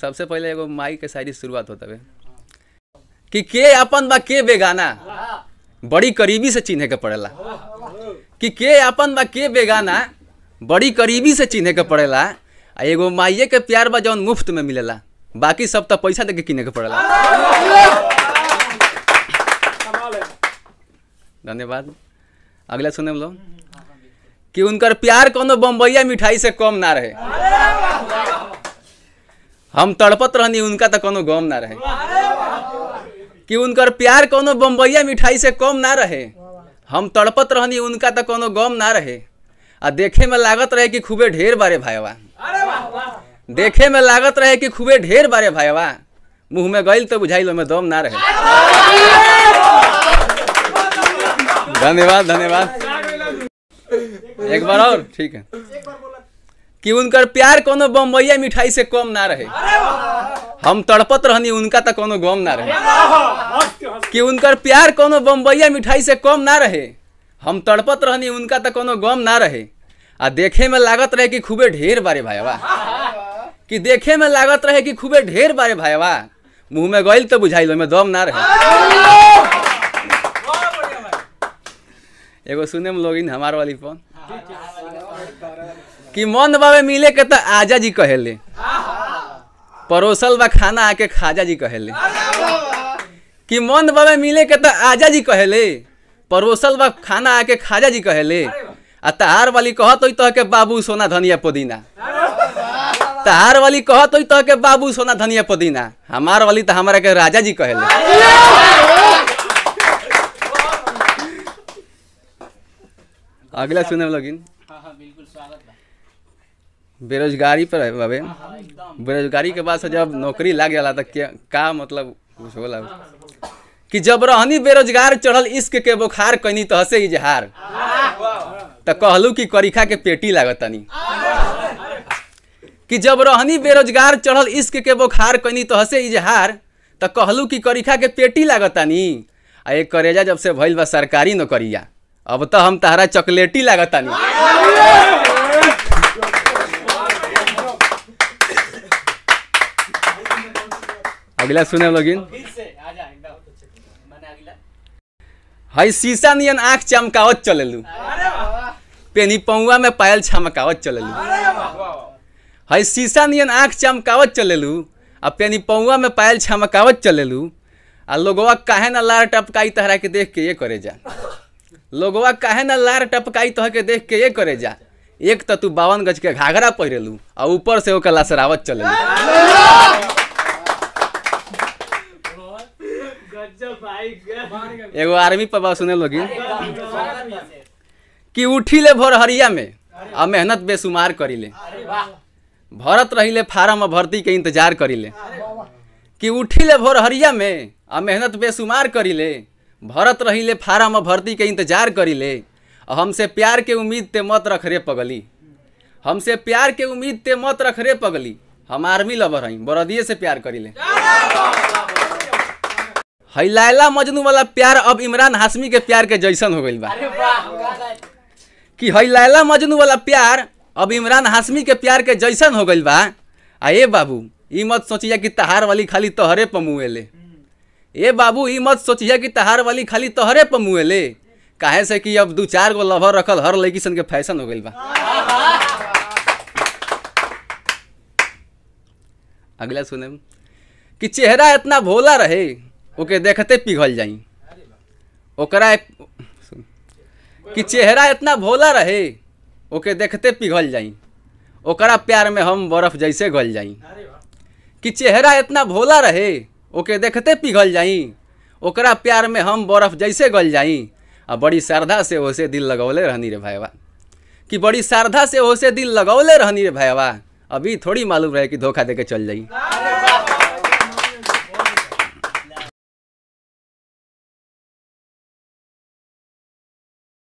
सबसे पहले एगो माई के शायरी शुरुआत होता है कि के अपन बा के बेगाना बड़ी करीबी से चिन्ह के पड़ेला कि के अपन बा के बेगाना बड़ी करीबी से चिन्ह के पड़ेला आ एगो माइये के प्यार बा जौन मुफ्त में मिलेला बाकी सब तो पैसा दे के किने के पड़ेला धन्यवाद अगला सुने लो कि उनकर प्यार कोनो बम्बैया मिठाई से कम ना रहे हम तड़पत रहनी उनका तो कोनो गम ना रहे कि उनकर प्यार कोनो बम्बैया मिठाई से कम ना रहे हम तड़पत रहनी उनका तो कोनो गम ना रहे आ देखे में लागत रहे कि खूबे ढेर बारे भाईवा देखे में लागत रहे कि खूबे ढेर बारे भाईवा मुँह में गई तो बुझाई लो में दम ना रहे धन्यवाद धन्यवाद एक बार और ठीक है कि उनकर प्यार कोनो बम्बैया मिठाई से कम ना रहे हम तड़पत रहनी उनका तो कोनो गम ना रहे कि उनकर प्यार कोनो बम्बैया मिठाई से कम ना रहे हम तड़पत रहनी उनका तो कोनो गम ना रहे आ देखे में लागत रहे कि खूबे ढेर बारे भाईवा कि देखे में लागत रहे कि खूबे ढेर बारे भाईवा मुँह में गई तो बुझाइल में दम ना रहे एगो सुने में लोग हमार वाली फोन कि मन बाबे मिले के तो आजा जी कहेले परोसल बा खाना आके खाजा जी कहेले कि मन बाबे मिले के तो आजा जी कहेले परोसल बा खाना आके खाजा जी कहेले आ तार वाली कह तो, तह के बाबू सोना धनिया पुदीना तार वाली कह तो, तह के बाबू सोना धनिया पुदीना हमार वाली तो हमारा के राजा जी कहेले अगला सुने लगिन हाँ हाँ बिल्कुल स्वागत है बेरोजगारी पर है बाबे हाँ, हाँ, बेरोजगारी के बाद से जब नौकरी लग जाला तो का मतलब कुछ होला कि जब रहनी बेरोजगार चढ़ल इश्क के बुखार कनी तहसे इजहार तो कहलू कि करीखा के पेटी लागतनी कि जब रहनी बेरोजगार चढ़ल इश्क के बुखार कनी तहसे इजहार तो कहलू कि करीखा के पेटी लागतनी आ एक करेजा जब से भइल बा सरकारी नौकरिया अब तो हम तहरा चॉकलेटी लागतनी अगला सुने लोगिन हाई शीशा नियन आँख चमकावत चलू पेनी पौआ में पायल छमकावत चलू हाई शीशा नियन आँख चमकावत चलू आ पेनी पौआ में पायल छमकावत चलू आ लोगवा काहे न लार टपकाई तहरा के देख के ये करे जा लोगवा काहे न लार टपकाई तह के देख के ये करे जा एक तू बावन गज के घाघरा पहिरेलू आ ऊपर से लसरावत चलेलू एगो आर्मी पबा सुने लोगी कि उठी ले भोर हरिया में आ मेहनत बेसुमार करी ले भरत रही ले फार्म भर्ती के इंतजार करी ले कि उठी ले भोर हरिया में आ मेहनत बेसुमार करी ले भरत रही ले फार्म भर्ती के इंतजार करी ले हमसे प्यार के उम्मीद ते मत रख रे पगली हमसे प्यार के उम्मीद ते मत रख रे पगली हम आर्मी लवर हई बरदिए से प्यार करी ले हई लैला मजनू वाला प्यार अब इमरान हाशमी के प्यार के जैसन हो गईल बा कि हई लैला मजनू वाला प्यार अब इमरान हाशमी के प्यार के जैसन हो गईल बा आ ए बाबू ई मत सोचिए कि तहार वाली खाली तोहरे ले ए बाबू ई मत सोचिए कि तहार वाली खाली तोहरे ले काहे से कि अब दू चार गो लवर रखल हर लड़की सन के फैशन हो गईल बा अगला सुने कि चेहरा इतना भोला रहे ओके देखते पिघल जाई ओकरा कि चेहरा इतना भोला रहे ओके देखते पिघल जाई ओकरा प्यार में हम बर्फ जैसे गल जाई कि चेहरा इतना भोला रहे ओके देखते पिघल जाई ओकरा प्यार में हम बर्फ जैसे गल जाई आ बड़ी श्रद्धा से ओसे दिल लगौले रहनी रे भाईवा कि बड़ी श्रद्धा से ओसे दिल लगौले रहनी रे भाईवा अभी थोड़ी मालूम रहे कि धोखा दे के चल जाई